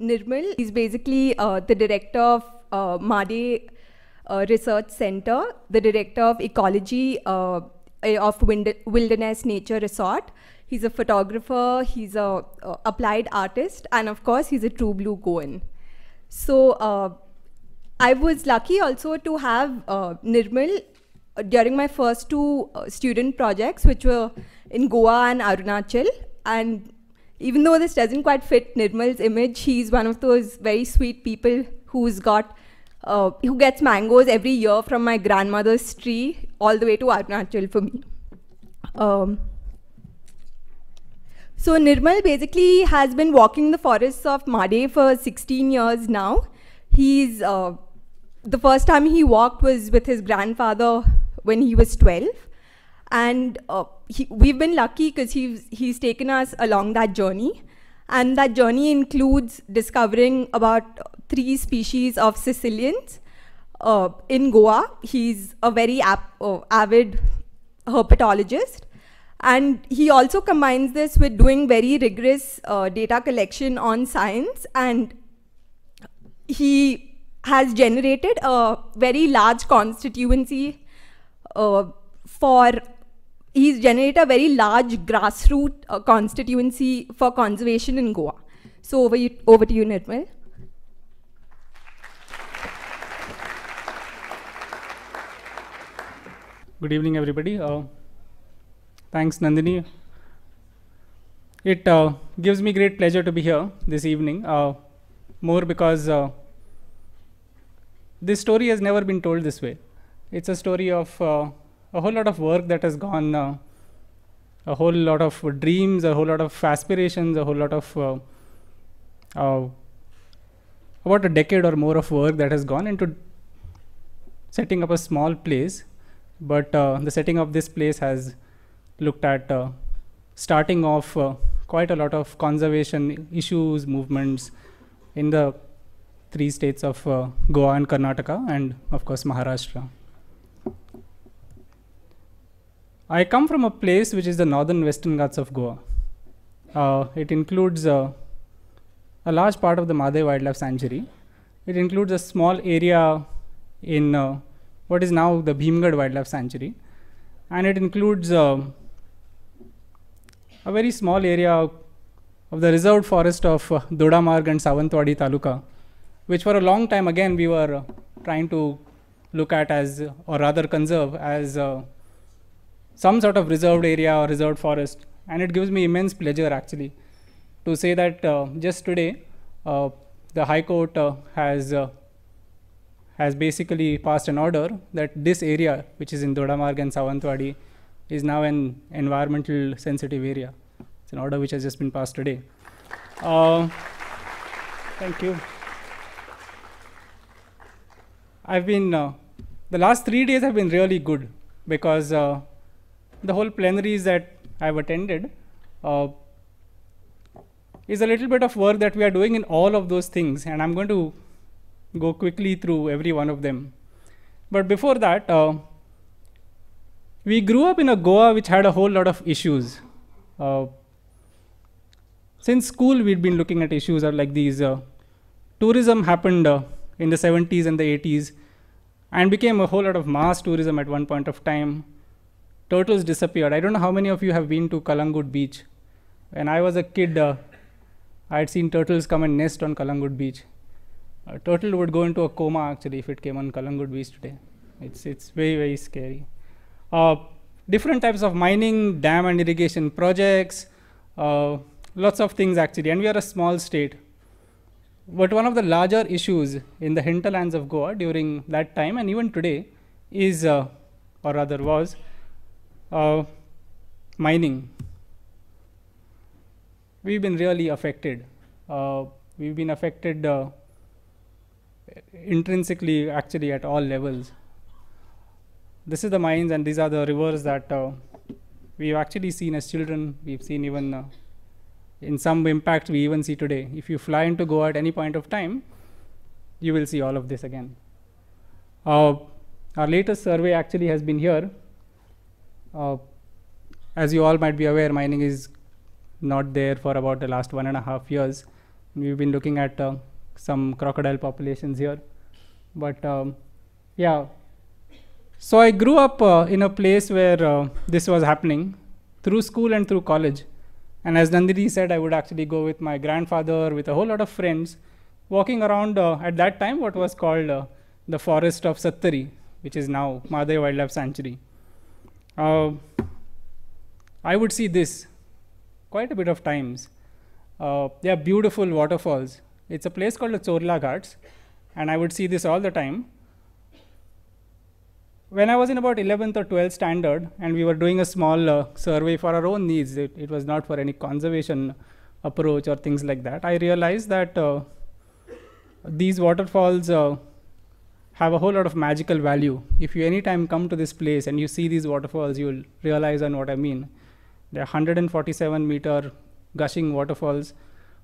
Nirmal is basically uh, the director of uh, Made uh, Research Center, the director of ecology uh, of Wind Wilderness Nature Resort. He's a photographer, he's a uh, applied artist, and of course, he's a true blue Goan. So uh, I was lucky also to have uh, Nirmal during my first two student projects, which were in Goa and Arunachal, and even though this doesn't quite fit Nirmal's image, he's one of those very sweet people who's got uh, who gets mangoes every year from my grandmother's tree all the way to Arunachal for me. Um, so Nirmal basically has been walking the forests of Made for 16 years now. He's uh, the first time he walked was with his grandfather when he was 12. And uh, he, we've been lucky because he's, he's taken us along that journey. And that journey includes discovering about three species of Sicilians uh, in Goa. He's a very uh, avid herpetologist. And he also combines this with doing very rigorous uh, data collection on science. And he has generated a very large constituency uh, for he's generated a very large grassroots uh, constituency for conservation in Goa. So over, you, over to you, Nirmal. Good evening, everybody. Uh, thanks, Nandini. It uh, gives me great pleasure to be here this evening, uh, more because uh, this story has never been told this way. It's a story of uh, a whole lot of work that has gone, uh, a whole lot of dreams, a whole lot of aspirations, a whole lot of uh, uh, about a decade or more of work that has gone into setting up a small place. But uh, the setting of this place has looked at uh, starting off uh, quite a lot of conservation issues, movements in the three states of Goa and Karnataka, and of course Maharashtra. I come from a place which is the northern western Ghats of Goa. Uh, it includes uh, a large part of the Madhe Wildlife Sanctuary. It includes a small area in uh, what is now the Bhimgad Wildlife Sanctuary. And it includes uh, a very small area of the reserved forest of uh, Dodamarg and Savantwadi Taluka, which for a long time again we were uh, trying to look at as, or rather conserve as uh, some sort of reserved area or reserved forest. And it gives me immense pleasure actually to say that uh, just today uh, the High Court uh, has uh, has basically passed an order that this area, which is in Dodamarg and Savantwadi, is now an environmental sensitive area. It's an order which has just been passed today. Uh, thank you. I've been uh, the last three days have been really good because the whole plenaries that I've attended uh, is a little bit of work that we are doing in all of those things and I'm going to go quickly through every one of them. But before that, uh, we grew up in a Goa which had a whole lot of issues. Uh, since school, we'd been looking at issues like these. Uh, tourism happened uh, in the 70s and the 80s and became a whole lot of mass tourism at one point of time turtles disappeared. I don't know how many of you have been to Kalangut Beach. When I was a kid, uh, I had seen turtles come and nest on Kalangut Beach. A turtle would go into a coma actually if it came on Kalangut Beach today. It's, it's very, very scary. Uh, different types of mining, dam and irrigation projects, uh, lots of things actually. And we are a small state. But one of the larger issues in the hinterlands of Goa during that time and even today is, uh, or rather was, uh, mining, we've been really affected. Uh, we've been affected uh, intrinsically, actually, at all levels. This is the mines, and these are the rivers that uh, we've actually seen as children. We've seen even uh, in some impact we even see today. If you fly into Goa at any point of time, you will see all of this again. Uh, our latest survey actually has been here uh, as you all might be aware, mining is not there for about the last one and a half years. We've been looking at uh, some crocodile populations here. But um, yeah, so I grew up uh, in a place where uh, this was happening through school and through college. And as Nandini said, I would actually go with my grandfather, with a whole lot of friends, walking around uh, at that time what was called uh, the forest of Sattari, which is now Madhya Wildlife Sanctuary uh, I would see this quite a bit of times. Uh, they are beautiful waterfalls. It's a place called the Chorla Ghats, and I would see this all the time. When I was in about 11th or 12th standard, and we were doing a small uh, survey for our own needs, it, it, was not for any conservation approach or things like that. I realized that uh, these waterfalls uh, have a whole lot of magical value. If you anytime come to this place and you see these waterfalls, you'll realize on what I mean. They're 147 meter gushing waterfalls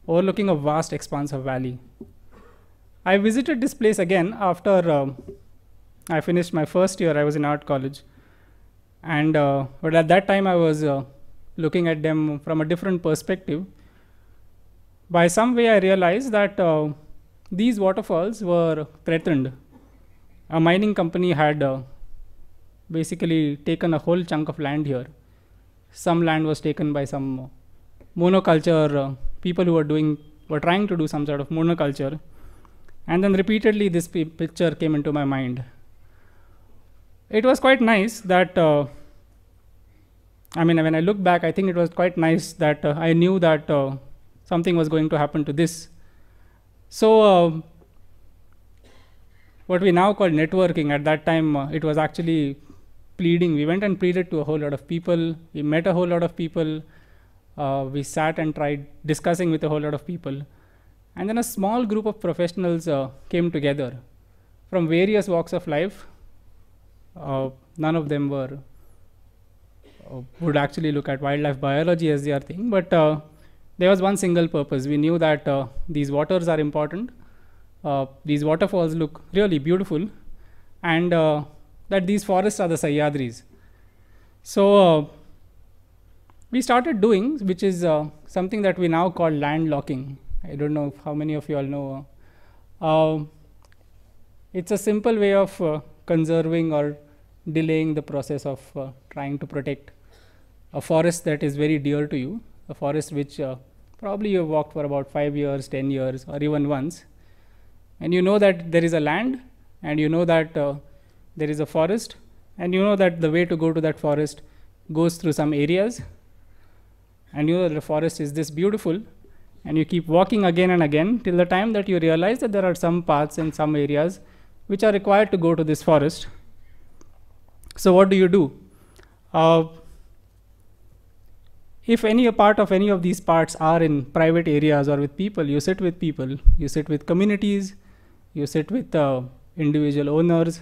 overlooking a vast expanse of valley. I visited this place again after uh, I finished my first year. I was in art college, and uh, but at that time I was uh, looking at them from a different perspective. By some way, I realized that uh, these waterfalls were threatened a mining company had uh, basically taken a whole chunk of land here. Some land was taken by some monoculture uh, people who were doing were trying to do some sort of monoculture, and then repeatedly this picture came into my mind. It was quite nice that. Uh, I mean, when I look back, I think it was quite nice that uh, I knew that uh, something was going to happen to this. So uh, what we now call networking. At that time, uh, it was actually pleading. We went and pleaded to a whole lot of people. We met a whole lot of people. Uh, we sat and tried discussing with a whole lot of people. And then a small group of professionals uh, came together from various walks of life. Uh, none of them were uh, would actually look at wildlife biology as their thing, but uh, there was one single purpose. We knew that these waters are important uh, these waterfalls look really beautiful and uh, that these forests are the Sayadris. So uh, we started doing, which is something that we now call land locking. I don't know how many of you all know. Uh, um, it's a simple way of uh, conserving or delaying the process of uh, trying to protect a forest that is very dear to you, a forest which probably you've walked for about five years, 10 years, or even once and you know that there is a land and you know that uh, there is a forest and you know that the way to go to that forest goes through some areas and you know the forest is this beautiful and you keep walking again and again till the time that you realize that there are some paths in some areas which are required to go to this forest so what do you do uh, if any part of any of these parts are in private areas or with people you sit with people you sit with communities you sit with uh, individual owners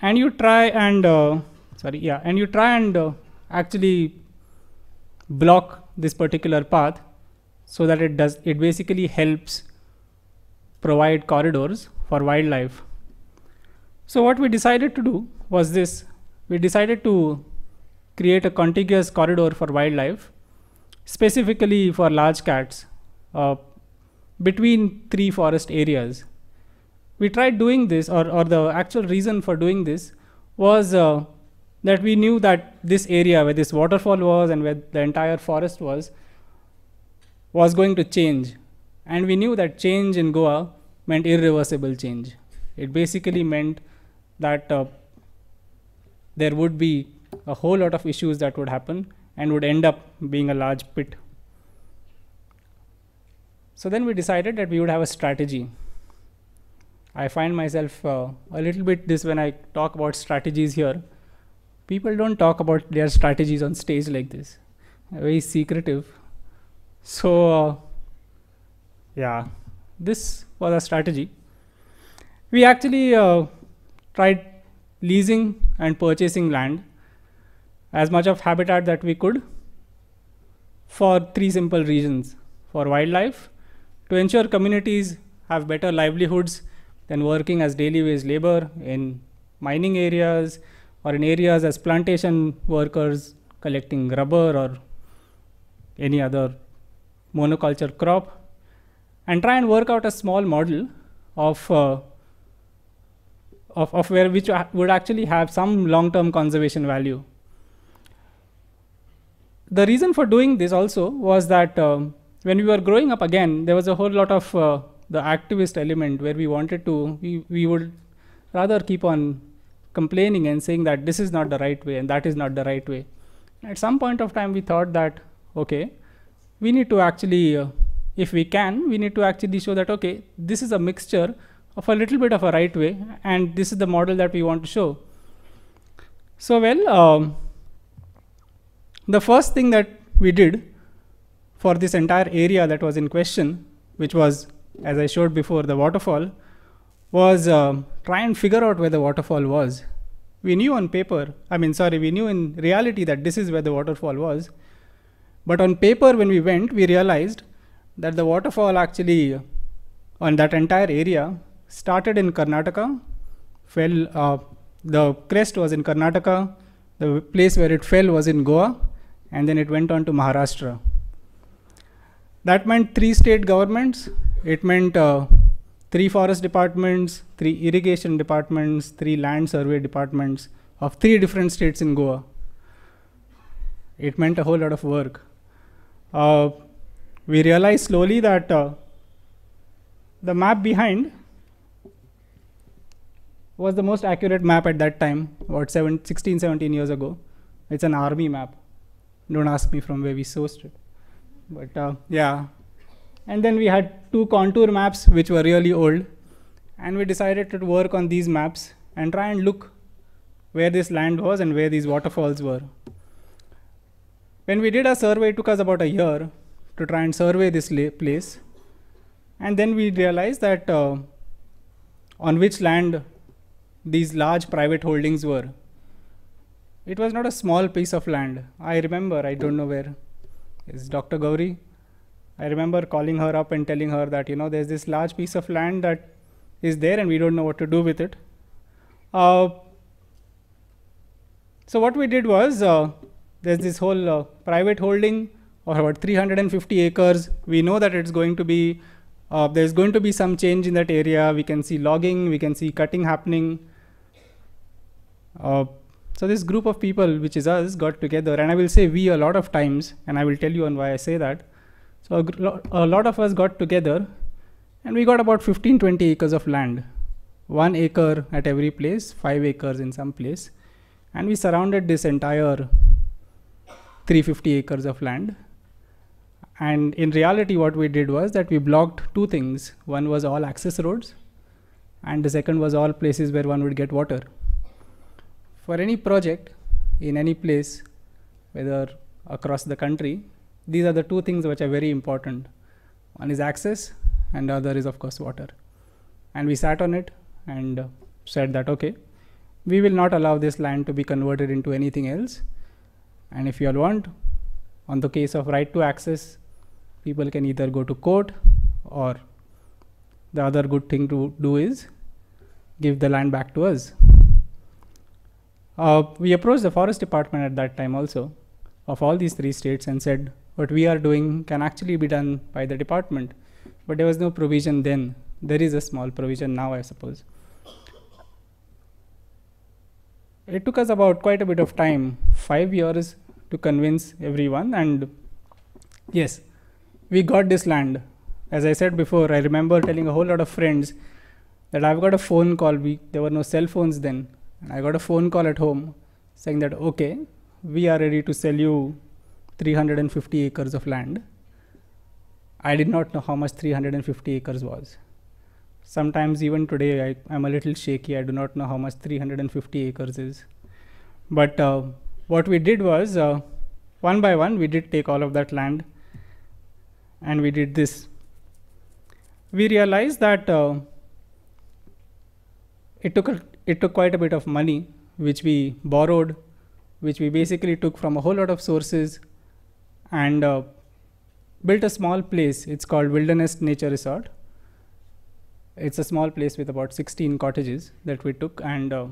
and you try and uh, sorry yeah and you try and uh, actually block this particular path so that it does it basically helps provide corridors for wildlife so what we decided to do was this we decided to create a contiguous corridor for wildlife specifically for large cats uh, between three forest areas. We tried doing this or, or the actual reason for doing this was uh, that we knew that this area where this waterfall was and where the entire forest was, was going to change. And we knew that change in Goa meant irreversible change. It basically meant that uh, there would be a whole lot of issues that would happen and would end up being a large pit so then we decided that we would have a strategy. I find myself uh, a little bit this when I talk about strategies here. People don't talk about their strategies on stage like this. Very secretive. So, uh, yeah, this was a strategy. We actually uh, tried leasing and purchasing land, as much of habitat that we could, for three simple reasons for wildlife, to ensure communities have better livelihoods than working as daily wage labor in mining areas or in areas as plantation workers collecting rubber or any other monoculture crop and try and work out a small model of uh, of, of where which uh, would actually have some long-term conservation value. The reason for doing this also was that um, when we were growing up again, there was a whole lot of uh, the activist element where we wanted to, we, we would rather keep on complaining and saying that this is not the right way and that is not the right way. At some point of time, we thought that, okay, we need to actually, uh, if we can, we need to actually show that, okay, this is a mixture of a little bit of a right way and this is the model that we want to show. So, well, um, the first thing that we did for this entire area that was in question, which was, as I showed before, the waterfall, was uh, try and figure out where the waterfall was. We knew on paper, I mean, sorry, we knew in reality that this is where the waterfall was. But on paper, when we went, we realized that the waterfall actually, uh, on that entire area, started in Karnataka, fell, uh, the crest was in Karnataka, the place where it fell was in Goa, and then it went on to Maharashtra. That meant three state governments. It meant uh, three forest departments, three irrigation departments, three land survey departments of three different states in Goa. It meant a whole lot of work. Uh, we realized slowly that uh, the map behind was the most accurate map at that time, about seven, 16, 17 years ago. It's an army map. Don't ask me from where we sourced it. But uh, yeah. And then we had two contour maps which were really old. And we decided to work on these maps and try and look where this land was and where these waterfalls were. When we did our survey, it took us about a year to try and survey this place. And then we realized that uh, on which land these large private holdings were. It was not a small piece of land. I remember, I don't know where is Dr. Gauri. I remember calling her up and telling her that, you know, there's this large piece of land that is there and we don't know what to do with it. Uh, so what we did was, uh, there's this whole uh, private holding of about 350 acres. We know that it's going to be, uh, there's going to be some change in that area. We can see logging, we can see cutting happening. Uh, so this group of people, which is us, got together, and I will say we a lot of times, and I will tell you on why I say that. So a, a lot of us got together, and we got about 15, 20 acres of land, one acre at every place, five acres in some place, and we surrounded this entire 350 acres of land. And in reality, what we did was that we blocked two things. One was all access roads, and the second was all places where one would get water for any project in any place, whether across the country, these are the two things which are very important. One is access and the other is of course water. And we sat on it and uh, said that, okay, we will not allow this land to be converted into anything else. And if you all want, on the case of right to access, people can either go to court or the other good thing to do is give the land back to us. Uh, we approached the forest department at that time also of all these three states and said what we are doing can actually be done by the department but there was no provision then there is a small provision now i suppose it took us about quite a bit of time 5 years to convince everyone and yes we got this land as i said before i remember telling a whole lot of friends that i've got a phone call we there were no cell phones then and I got a phone call at home saying that, okay, we are ready to sell you 350 acres of land. I did not know how much 350 acres was. Sometimes even today I, am a little shaky. I do not know how much 350 acres is. But uh, what we did was uh, one by one, we did take all of that land and we did this. We realized that uh, it took a, it took quite a bit of money, which we borrowed, which we basically took from a whole lot of sources, and uh, built a small place. It's called Wilderness Nature Resort. It's a small place with about 16 cottages that we took and uh,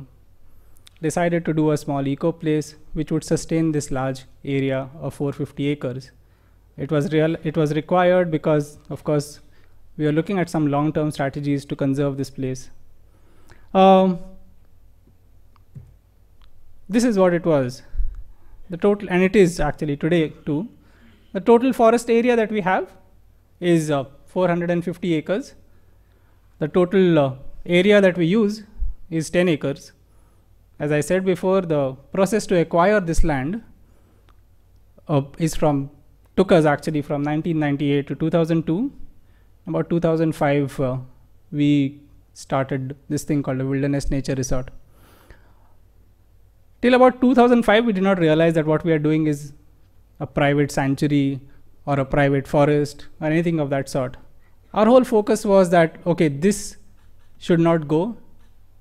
decided to do a small eco place which would sustain this large area of 450 acres. It was real. It was required because, of course, we are looking at some long-term strategies to conserve this place. Um, this is what it was the total and it is actually today too the total forest area that we have is uh, 450 acres the total uh, area that we use is 10 acres as i said before the process to acquire this land uh, is from took us actually from 1998 to 2002 about 2005 uh, we started this thing called a wilderness nature resort Till about 2005, we did not realize that what we are doing is a private sanctuary or a private forest or anything of that sort. Our whole focus was that, okay, this should not go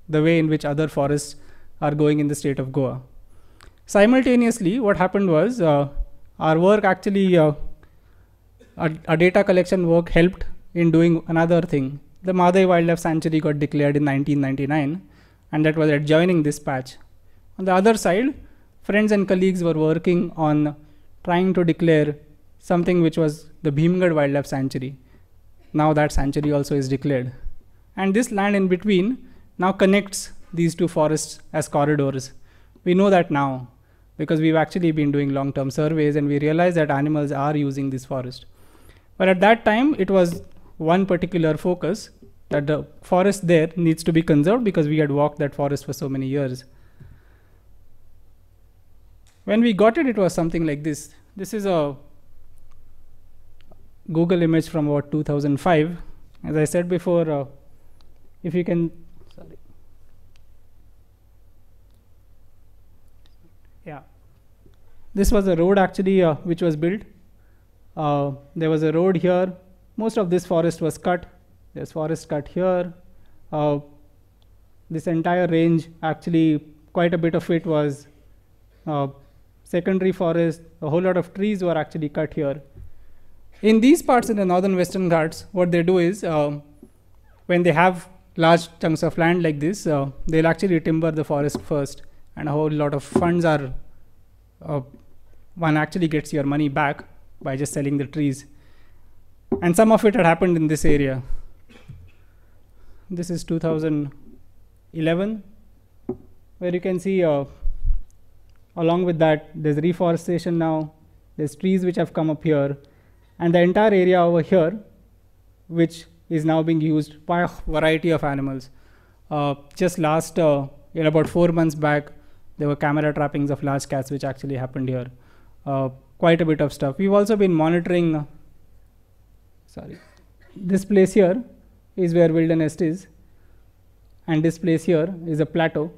the way in which other forests are going in the state of Goa. Simultaneously, what happened was uh, our work actually, uh, data collection work helped in doing another thing. The Madai Wildlife Sanctuary got declared in 1999, and that was adjoining this patch on the other side, friends and colleagues were working on trying to declare something which was the Bhimgad Wildlife Sanctuary. Now that sanctuary also is declared. And this land in between now connects these two forests as corridors. We know that now because we've actually been doing long-term surveys and we realize that animals are using this forest. But at that time, it was one particular focus that the forest there needs to be conserved because we had walked that forest for so many years when we got it it was something like this this is a google image from about 2005 as i said before uh, if you can sorry yeah this was a road actually uh, which was built uh, there was a road here most of this forest was cut there's forest cut here uh, this entire range actually quite a bit of it was uh, secondary forest, a whole lot of trees were actually cut here. In these parts in the northern western ghats, what they do is uh, when they have large chunks of land like this, uh, they'll actually timber the forest first, and a whole lot of funds are uh, one actually gets your money back by just selling the trees. And some of it had happened in this area. This is 2011, where you can see uh, Along with that, there's reforestation now, there's trees which have come up here, and the entire area over here, which is now being used by a variety of animals. Uh, just last, uh, in about four months back, there were camera trappings of large cats which actually happened here. Uh, quite a bit of stuff. We've also been monitoring, uh, sorry, this place here is where wilderness is, and this place here is a plateau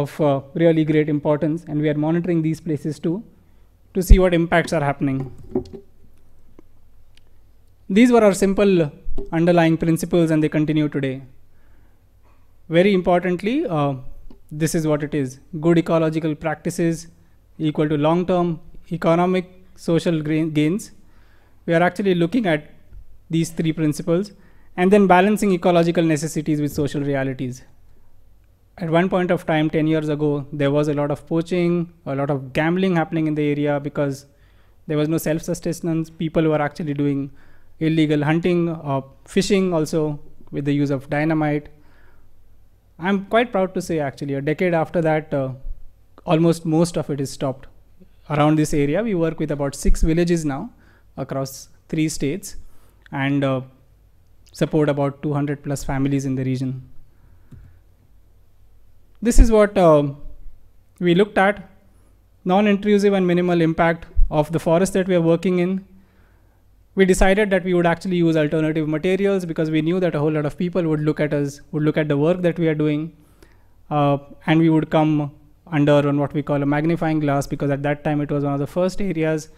of uh, really great importance and we are monitoring these places too to see what impacts are happening. These were our simple underlying principles and they continue today. Very importantly, uh, this is what it is. Good ecological practices equal to long-term economic social gains. We are actually looking at these three principles and then balancing ecological necessities with social realities at one point of time 10 years ago there was a lot of poaching a lot of gambling happening in the area because there was no self sustenance people were actually doing illegal hunting or fishing also with the use of dynamite i'm quite proud to say actually a decade after that uh, almost most of it is stopped around this area we work with about six villages now across three states and uh, support about 200 plus families in the region this is what uh, we looked at non-intrusive and minimal impact of the forest that we are working in. We decided that we would actually use alternative materials because we knew that a whole lot of people would look at us, would look at the work that we are doing, uh, and we would come under on what we call a magnifying glass because at that time it was one of the first areas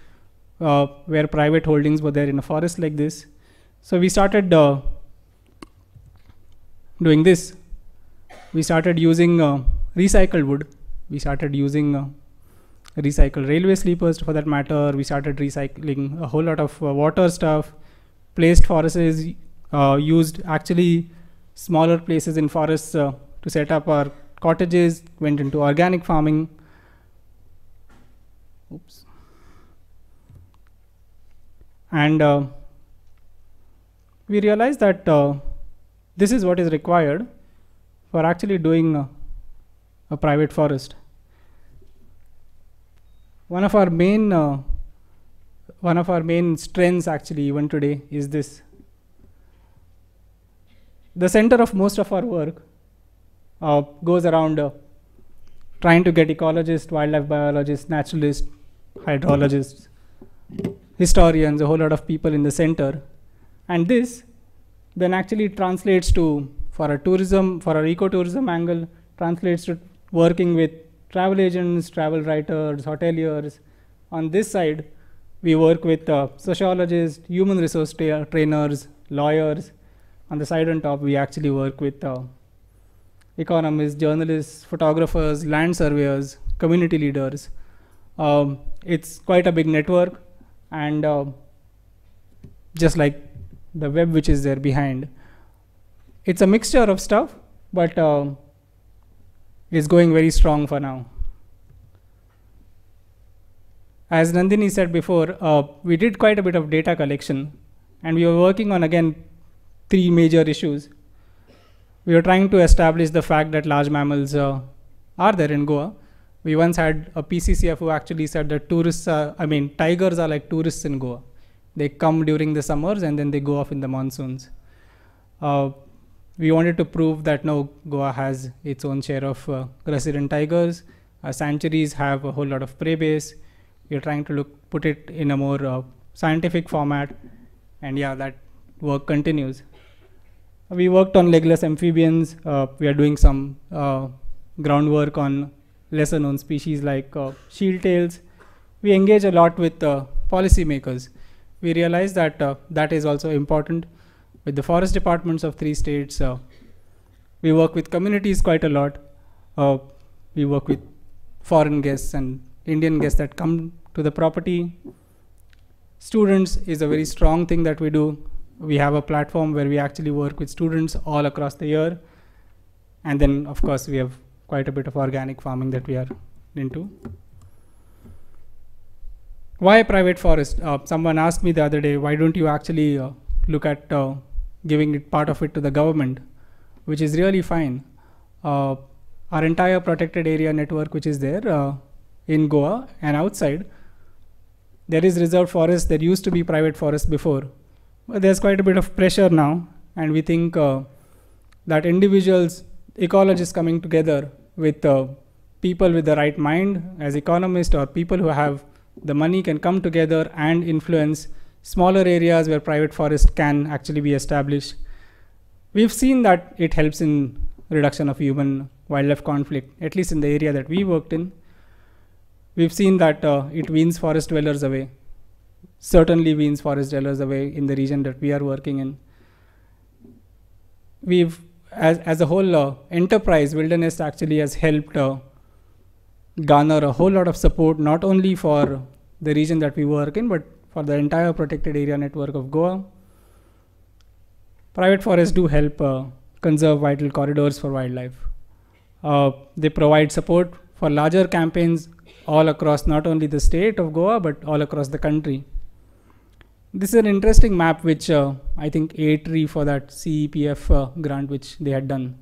uh, where private holdings were there in a forest like this. So we started uh, doing this we started using uh, recycled wood. We started using uh, recycled railway sleepers for that matter. We started recycling a whole lot of uh, water stuff. Placed forests used actually smaller places in forests to set up our cottages, went into organic farming. Oops. And uh, we realized that uh, this is what is required for actually doing a, a private forest. One of our main uh, one of our main strengths actually even today is this. The center of most of our work uh, goes around uh, trying to get ecologists, wildlife biologists, naturalists, hydrologists, historians, a whole lot of people in the center. And this then actually translates to for a tourism, for our ecotourism angle, translates to working with travel agents, travel writers, hoteliers. On this side, we work with uh, sociologists, human resource tra trainers, lawyers. On the side on top, we actually work with uh, economists, journalists, photographers, land surveyors, community leaders. Um, it's quite a big network, and uh, just like the web which is there behind, it's a mixture of stuff, but uh, going very strong for now. As Nandini said before, uh, we did quite a bit of data collection, and we were working on again three major issues. We were trying to establish the fact that large mammals uh, are there in Goa. We once had a PCCF who actually said that tourists, are, I mean, tigers are like tourists in Goa. They come during the summers and then they go off in the monsoons. Uh, we wanted to prove that now Goa has its own share of uh, resident tigers. sanctuaries have a whole lot of prey base. We're trying to look put it in a more uh, scientific format, and yeah, that work continues. We worked on legless amphibians. Uh, we are doing some uh, groundwork on lesser-known species like uh, shield tails. We engage a lot with uh, policymakers. We realize that that is also important with the forest departments of three states. Uh, we work with communities quite a lot. Uh, we work with foreign guests and Indian guests that come to the property. Students is a very strong thing that we do. We have a platform where we actually work with students all across the year. And then, of course, we have quite a bit of organic farming that we are into. Why private forest? Uh, someone asked me the other day, why don't you actually uh, look at uh, giving it part of it to the government, which is really fine. Uh, our entire protected area network, which is there uh, in Goa and outside, there is reserved forest. There used to be private forest before, but there's quite a bit of pressure now, and we think uh, that individuals, ecologists coming together with uh, people with the right mind as economists or people who have the money can come together and influence smaller areas where private forest can actually be established. We've seen that it helps in reduction of human wildlife conflict, at least in the area that we worked in. We've seen that uh, it weans forest dwellers away, certainly weans forest dwellers away in the region that we are working in. We've, as, as a whole uh, enterprise, wilderness actually has helped uh, garner a whole lot of support, not only for the region that we work in, but for the entire protected area network of Goa. Private forests do help uh, conserve vital corridors for wildlife. Uh, they provide support for larger campaigns all across not only the state of Goa but all across the country. This is an interesting map which uh, I think A3 for that CEPF uh, grant which they had done.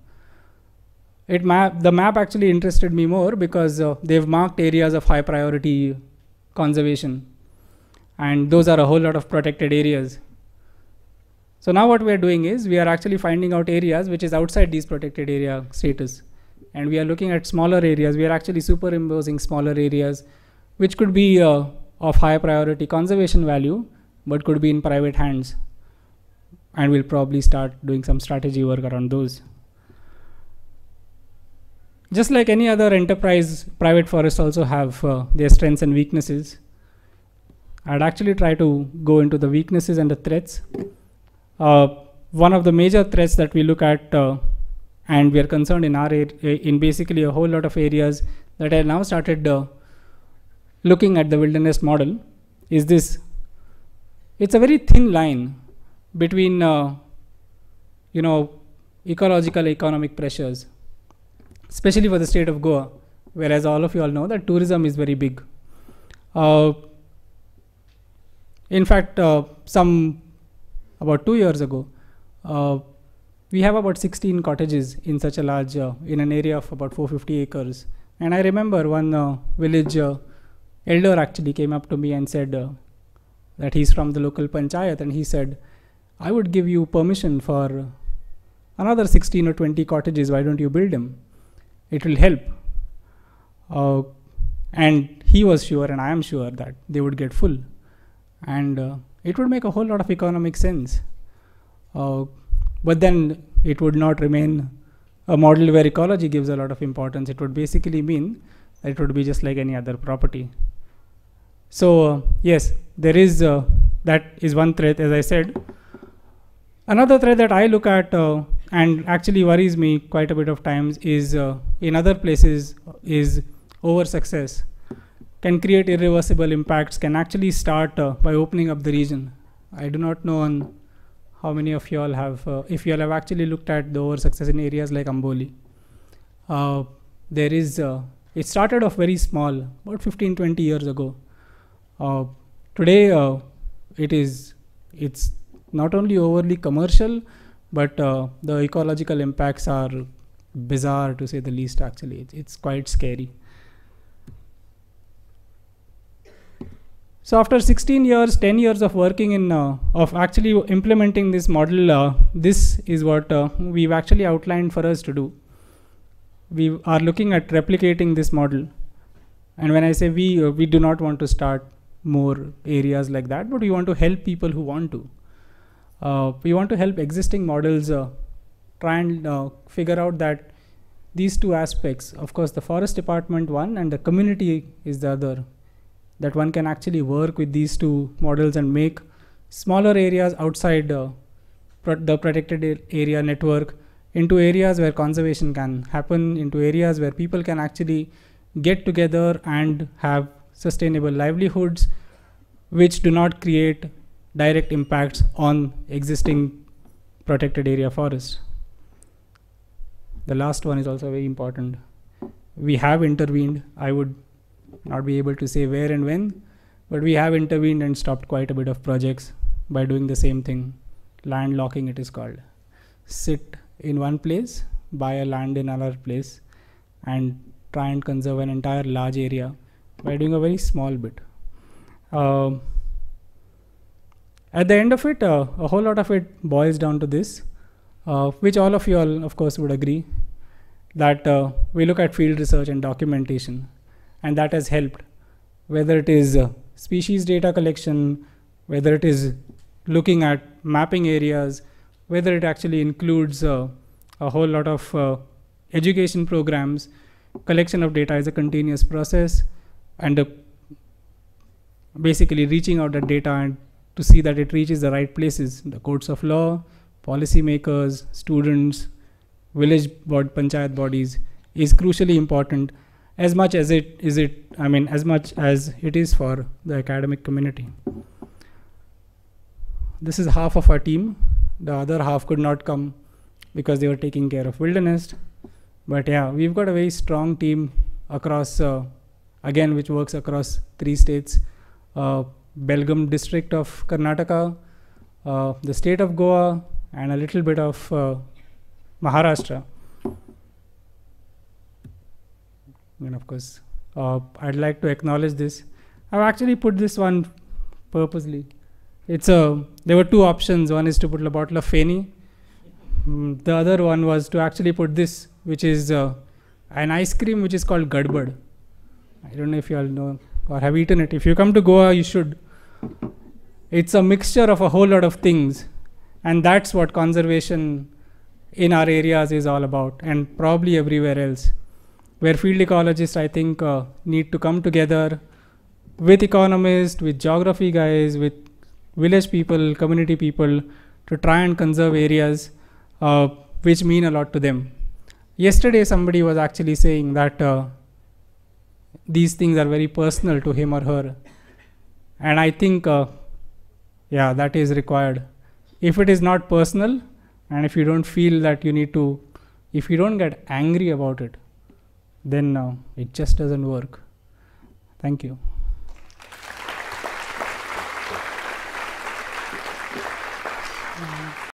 It map the map actually interested me more because uh, they've marked areas of high priority conservation and those are a whole lot of protected areas. So now what we are doing is we are actually finding out areas which is outside these protected area status. And we are looking at smaller areas. We are actually superimposing smaller areas which could be uh, of high priority conservation value but could be in private hands. And we'll probably start doing some strategy work around those just like any other enterprise, private forests also have uh, their strengths and weaknesses. I'd actually try to go into the weaknesses and the threats. Uh, one of the major threats that we look at uh, and we are concerned in our in basically a whole lot of areas that I now started uh, looking at the wilderness model is this. It's a very thin line between uh, you know ecological economic pressures, especially for the state of Goa, whereas all of you all know that tourism is very big. Uh, in fact, uh, some about two years ago, uh, we have about 16 cottages in such a large, uh, in an area of about 450 acres. And I remember one village elder actually came up to me and said uh, that he's from the local panchayat and he said i would give you permission for another 16 or 20 cottages why don't you build them it will help uh, and he was sure and i am sure that they would get full and uh, it would make a whole lot of economic sense. Uh, but then it would not remain a model where ecology gives a lot of importance. It would basically mean it would be just like any other property. So uh, yes, there is uh, that is one threat, as I said. Another threat that I look at uh, and actually worries me quite a bit of times is uh, in other places is over success can create irreversible impacts can actually start uh, by opening up the region. I do not know on how many of you all have, uh, if you all have actually looked at the over-success in areas like Amboli. Uh, there is, uh, it started off very small, about 15, 20 years ago. Uh, today, uh, it is, it's not only overly commercial, but the ecological impacts are bizarre to say the least, actually. it's, it's quite scary. So after 16 years, 10 years of working in, uh, of actually implementing this model, uh, this is what uh, we've actually outlined for us to do. We are looking at replicating this model. And when I say we, uh, we do not want to start more areas like that, but we want to help people who want to. Uh, we want to help existing models uh, try and figure out that these two aspects, of course, the forest department one and the community is the other that one can actually work with these two models and make smaller areas outside uh, pro the protected area network into areas where conservation can happen, into areas where people can actually get together and have sustainable livelihoods which do not create direct impacts on existing protected area forests. The last one is also very important. We have intervened. I would not be able to say where and when, but we have intervened and stopped quite a bit of projects by doing the same thing. Land locking, it is called. Sit in one place, buy a land in another place, and try and conserve an entire large area by doing a very small bit. Uh, at the end of it, uh, a whole lot of it boils down to this, uh, which all of you all, of course, would agree that uh, we look at field research and documentation and that has helped whether it is uh, species data collection whether it is looking at mapping areas whether it actually includes uh, a whole lot of uh, education programs collection of data is a continuous process and uh, basically reaching out that data and to see that it reaches the right places the courts of law policymakers students village board panchayat bodies is crucially important as much as it is it i mean as much as it is for the academic community this is half of our team the other half could not come because they were taking care of wilderness but yeah we've got a very strong team across uh, again which works across three states uh, belgium district of karnataka uh, the state of goa and a little bit of uh, maharashtra mean, of course, uh, I'd like to acknowledge this. I've actually put this one purposely. It's a, there were two options. One is to put a bottle of Feni. Mm, the other one was to actually put this, which is uh, an ice cream which is called Gadbad. I don't know if you all know or have eaten it. If you come to Goa, you should. It's a mixture of a whole lot of things. And that's what conservation in our areas is all about, and probably everywhere else where field ecologists, I think, uh, need to come together with economists, with geography guys, with village people, community people to try and conserve areas uh, which mean a lot to them. Yesterday, somebody was actually saying that uh, these things are very personal to him or her. And I think, uh, yeah, that is required. If it is not personal, and if you don't feel that you need to, if you don't get angry about it, then it just doesn't work thank you